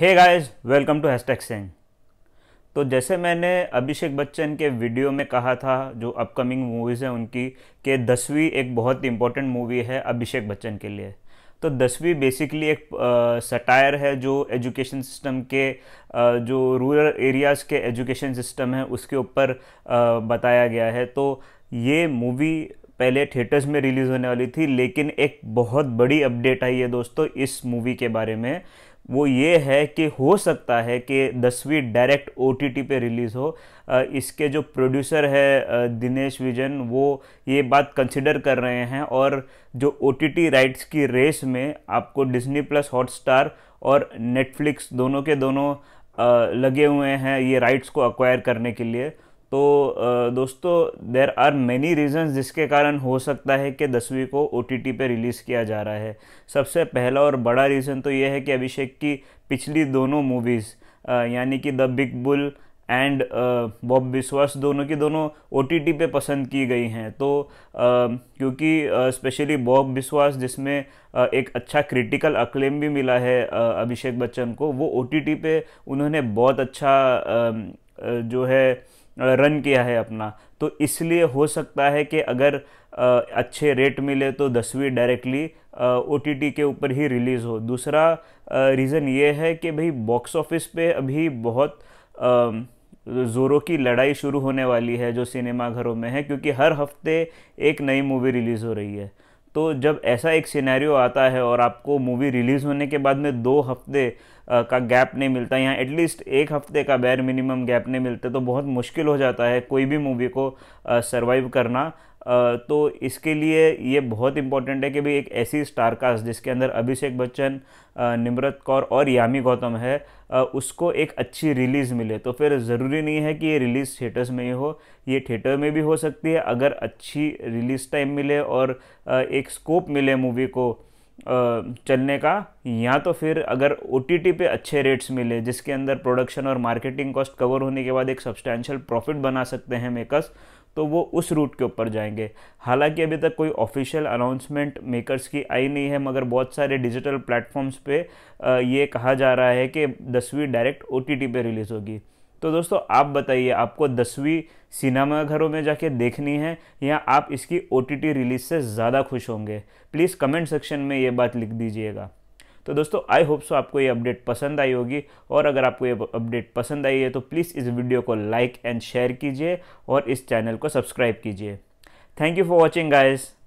hey guys welcome to hashtag सेंग तो जैसे मैंने अभिषेक बच्चन के वीडियो में कहा था जो अपकमिंग मूवीज़ हैं उनकी के दसवीं एक बहुत इंपॉर्टेंट मूवी है अभिषेक बच्चन के लिए तो दसवीं बेसिकली एक सटायर है जो एजुकेशन सिस्टम के आ, जो रूरल एरियाज़ के एजुकेशन सिस्टम है उसके ऊपर बताया गया है तो ये मूवी पहले थिएटर्स में रिलीज़ होने वाली थी लेकिन एक बहुत बड़ी अपडेट आई है दोस्तों इस मूवी के बारे में वो ये है कि हो सकता है कि Dasvi direct O T T पे रिलीज़ हो इसके जो प्रोड्यूसर है दिनेश विजन वो ये बात कंसिडर कर रहे हैं और जो ओ टी टी राइट्स की रेस में आपको डिज्नी प्लस हॉटस्टार और नेटफ्लिक्स दोनों के दोनों लगे हुए हैं ये राइट्स को अक्वायर करने के लिए तो दोस्तों देर आर मैनी रीजंस जिसके कारण हो सकता है कि दसवीं को ओ टी पर रिलीज़ किया जा रहा है सबसे पहला और बड़ा रीज़न तो ये है कि अभिषेक की पिछली दोनों मूवीज़ यानी कि the Big Bull and Bob Biswas दोनों की दोनों ओ टी पे पसंद की गई हैं तो क्योंकि स्पेशली बॉब विश्वास जिसमें एक अच्छा क्रिटिकल अक्लेम भी मिला है अभिषेक बच्चन को वो ओ टी पे उन्होंने बहुत अच्छा जो है रन किया है अपना तो इसलिए हो सकता है कि अगर अच्छे रेट मिले तो दसवीं डायरेक्टली ओ के ऊपर ही रिलीज़ हो दूसरा रीज़न ये है कि भाई बॉक्स ऑफिस पे अभी बहुत ज़ोरों की लड़ाई शुरू होने वाली है जो सिनेमा घरों में है क्योंकि हर हफ्ते एक नई मूवी रिलीज़ हो रही है तो जब ऐसा एक सिनेरियो आता है और आपको मूवी रिलीज़ होने के बाद में दो हफ्ते का गैप नहीं मिलता यहाँ एटलीस्ट एक हफ्ते का बैर मिनिमम गैप नहीं मिलता तो बहुत मुश्किल हो जाता है कोई भी मूवी को सर्वाइव करना तो इसके लिए ये बहुत इंपॉर्टेंट है कि भाई एक ऐसी स्टारकास्ट जिसके अंदर अभिषेक बच्चन निम्रत कौर और यामी गौतम है उसको एक अच्छी रिलीज़ मिले तो फिर ज़रूरी नहीं है कि ये रिलीज़ थिएटर्स में ही हो ये थिएटर में भी हो सकती है अगर अच्छी रिलीज़ टाइम मिले और एक स्कोप मिले मूवी को चलने का या तो फिर अगर ओ पे अच्छे रेट्स मिले जिसके अंदर प्रोडक्शन और मार्केटिंग कॉस्ट कवर होने के बाद एक सब्सटैंशियल प्रॉफिट बना सकते हैं मेकर्स तो वो उस रूट के ऊपर जाएंगे हालांकि अभी तक कोई ऑफिशियल अनाउंसमेंट मेकर्स की आई नहीं है मगर बहुत सारे डिजिटल प्लेटफॉर्म्स पे ये कहा जा रहा है कि दसवीं डायरेक्ट ओ टी पे रिलीज़ होगी तो दोस्तों आप बताइए आपको दसवीं सिनेमा घरों में जाके देखनी है या आप इसकी ओ रिलीज़ से ज़्यादा खुश होंगे प्लीज़ कमेंट सेक्शन में ये बात लिख दीजिएगा तो दोस्तों आई होप सो आपको ये अपडेट पसंद आई होगी और अगर आपको ये अपडेट पसंद आई है तो प्लीज़ इस वीडियो को लाइक एंड शेयर कीजिए और इस चैनल को सब्सक्राइब कीजिए thank you for watching guys